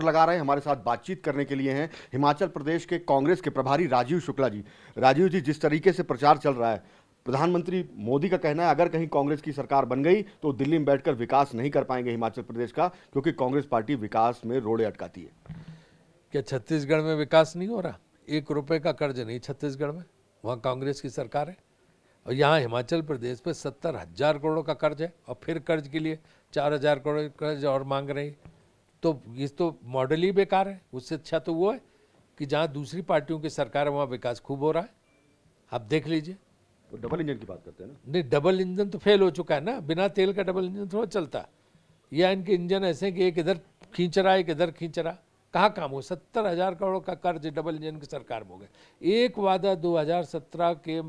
लगा रहे हैं हमारे साथ बातचीत करने के लिए हैं हिमाचल प्रदेश के कांग्रेस के प्रभारी राजीव शुक्ला जी राजीव जी जिस तरीके से प्रचार चल रहा है प्रधानमंत्री मोदी का कहना है अगर कहीं कांग्रेस की सरकार बन गई तो दिल्ली में बैठकर विकास नहीं कर पाएंगे हिमाचल प्रदेश का क्योंकि कांग्रेस पार्टी विकास में रोड़े अटकाती है क्या छत्तीसगढ़ में विकास नहीं हो रहा एक रुपये का कर्ज नहीं छत्तीसगढ़ में वहाँ कांग्रेस की सरकार है और यहाँ हिमाचल प्रदेश पर सत्तर हजार करोड़ का कर्ज है और फिर कर्ज के लिए चार हजार करोड़ कर्ज और मांग रही है तो ये तो मॉडल ही बेकार है उससे अच्छा तो वो है कि जहाँ दूसरी पार्टियों की सरकार है वहाँ विकास खूब हो रहा है आप देख लीजिए तो डबल इंजन की बात करते हैं ना नहीं डबल इंजन तो फेल हो चुका है ना बिना तेल का डबल इंजन थोड़ा चलता या इनके इंजन ऐसे हैं कि एक इधर खींच रहा एक इधर खींच रहा कहाँ काम हो सत्तर हजार करोड़ का कर्ज डबल इंजन की सरकार में हो गए एक वादा 2017 के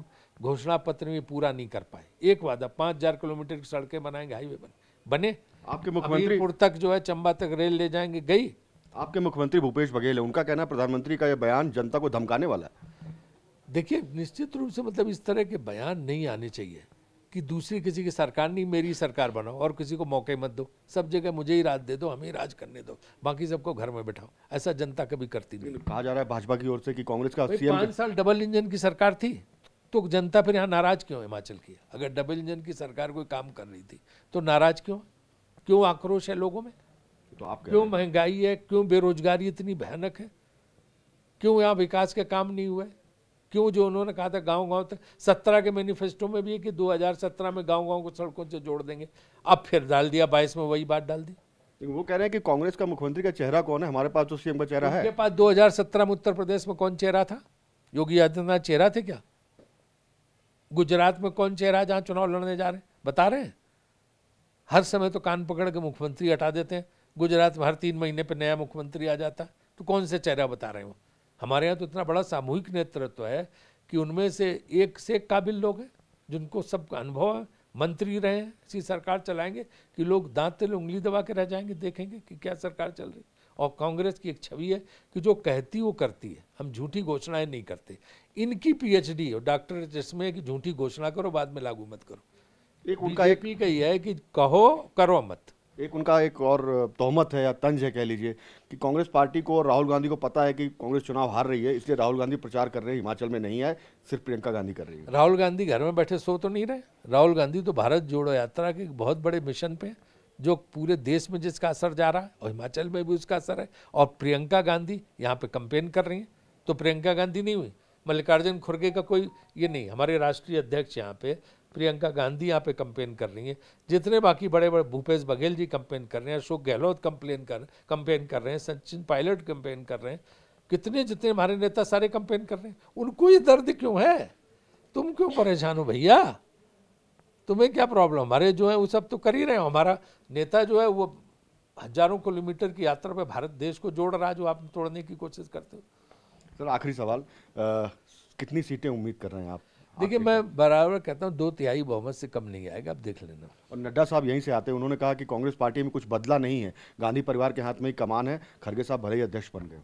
घोषणा पत्र में पूरा नहीं कर पाए एक वादा पाँच हजार किलोमीटर की सड़कें बनाएंगे हाईवे बने बने आपके मुख्यमंत्री तक जो है चंबा तक रेल ले जाएंगे गई आपके मुख्यमंत्री भूपेश बघेल है उनका कहना है प्रधानमंत्री का यह बयान जनता को धमकाने वाला है देखिए निश्चित रूप से मतलब इस तरह के बयान नहीं आने चाहिए कि दूसरी किसी की सरकार नहीं मेरी सरकार बनाओ और किसी को मौके मत दो सब जगह मुझे ही राज दे दो हमें राज करने दो बाकी सबको घर में बैठाओ ऐसा जनता कभी करती नहीं कहा जा रहा है भाजपा की ओर से कि कांग्रेस का सीएम पांच साल डबल इंजन की सरकार थी तो जनता फिर यहाँ नाराज क्यों हिमाचल की अगर डबल इंजन की सरकार कोई काम कर रही थी तो नाराज क्यों है क्यों आक्रोश है लोगों में तो आप क्यों महंगाई है क्यों बेरोजगारी इतनी भयानक है क्यों यहाँ विकास के काम नहीं हुए क्यों जो उन्होंने कहा था गांव गांव तक सत्रह के मैनिफेस्टो में भी है कि 2017 में गांव गांव को सड़कों से जोड़ देंगे अब फिर डाल दिया बाईस में वही बात डाल दी लेकिन वो कह रहे हैं कि कांग्रेस का मुख्यमंत्री का चेहरा कौन है हमारे पास तो सीएम का चेहरा है पास 2017 में उत्तर प्रदेश में कौन चेहरा था योगी आदित्यनाथ चेहरा थे क्या गुजरात में कौन चेहरा जहाँ चुनाव लड़ने जा रहे बता रहे हैं हर समय तो कान पकड़ के मुख्यमंत्री हटा देते हैं गुजरात में हर तीन महीने पर नया मुख्यमंत्री आ जाता है तो कौन से चेहरा बता रहे हो हमारे यहाँ तो इतना बड़ा सामूहिक नेतृत्व है कि उनमें से एक से एक काबिल लोग हैं जिनको सब अनुभव है मंत्री रहे हैं ऐसी सरकार चलाएंगे कि लोग दांत तेल उंगली दबा के रह जाएंगे देखेंगे कि क्या सरकार चल रही और कांग्रेस की एक छवि है कि जो कहती वो करती है हम झूठी घोषणाएं नहीं करते इनकी पीएचडी है डॉक्टर जिसमें कि झूठी घोषणा करो बाद में लागू मत करो एक उनका एक का कही है कि कहो करो मत एक उनका एक और तोहमत है या तंज है कह लीजिए कि कांग्रेस पार्टी को और राहुल गांधी को पता है कि कांग्रेस चुनाव हार रही है इसलिए राहुल गांधी प्रचार कर रहे हैं हिमाचल में नहीं आए सिर्फ प्रियंका गांधी कर रही है राहुल गांधी घर में बैठे सो तो नहीं रहे राहुल गांधी तो भारत जोड़ो यात्रा के बहुत बड़े मिशन पे जो पूरे देश में जिसका असर जा रहा है और हिमाचल में भी उसका असर है और प्रियंका गांधी यहाँ पर कंपेन कर रही हैं तो प्रियंका गांधी नहीं हुई मल्लिकार्जुन खुर्गे का कोई ये नहीं हमारे राष्ट्रीय अध्यक्ष यहाँ पे प्रियंका गांधी यहाँ पे कंपेन कर रही हैं जितने बाकी बड़े बड़े भूपेश बघेल जी कंपेन कर रहे हैं अशोक गहलोत कंप्लेन कर कंपेन कर रहे हैं सचिन पायलट कंपेन कर रहे हैं कितने जितने हमारे नेता सारे कंपेन कर रहे हैं उनको ये दर्द क्यों है तुम क्यों परेशान हो भैया तुम्हें क्या प्रॉब्लम हमारे जो है वो सब तो कर ही रहे हो हमारा नेता जो है वो हजारों किलोमीटर की यात्रा पर भारत देश को जोड़ रहा है जो आप तोड़ने की कोशिश करते हो सर आखिरी सवाल आ, कितनी सीटें उम्मीद कर रहे हैं आप देखिए मैं बराबर कहता हूँ दो तिहाई बहुमत से कम नहीं आएगा आप देख लेना और नड्डा साहब यहीं से आते हैं उन्होंने कहा कि कांग्रेस पार्टी में कुछ बदला नहीं है गांधी परिवार के हाथ में ही कमान है खरगे साहब भले ही अध्यक्ष बन गए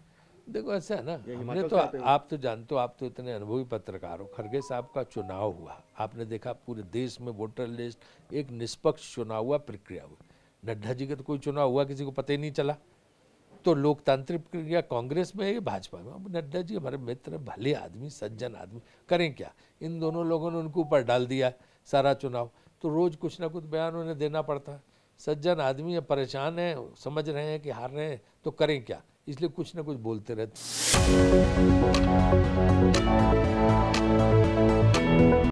देखो ऐसा है ना हमने तो आप तो जानते हो आप तो इतने अनुभवी पत्रकार हो खड़गे साहब का चुनाव हुआ आपने देखा पूरे देश में वोटर लिस्ट एक निष्पक्ष चुनाव हुआ प्रक्रिया हुई नड्डा जी का तो कोई चुनाव हुआ किसी को पता ही नहीं चला तो लोकतांत्रिक प्रक्रिया कांग्रेस में है या भाजपा में अब नड्डा जी हमारे मित्र भले आदमी सज्जन आदमी करें क्या इन दोनों लोगों ने उनको ऊपर डाल दिया सारा चुनाव तो रोज़ कुछ ना कुछ बयान उन्हें देना पड़ता है सज्जन आदमी है परेशान है समझ रहे हैं कि हार रहे हैं तो करें क्या इसलिए कुछ ना कुछ बोलते रहते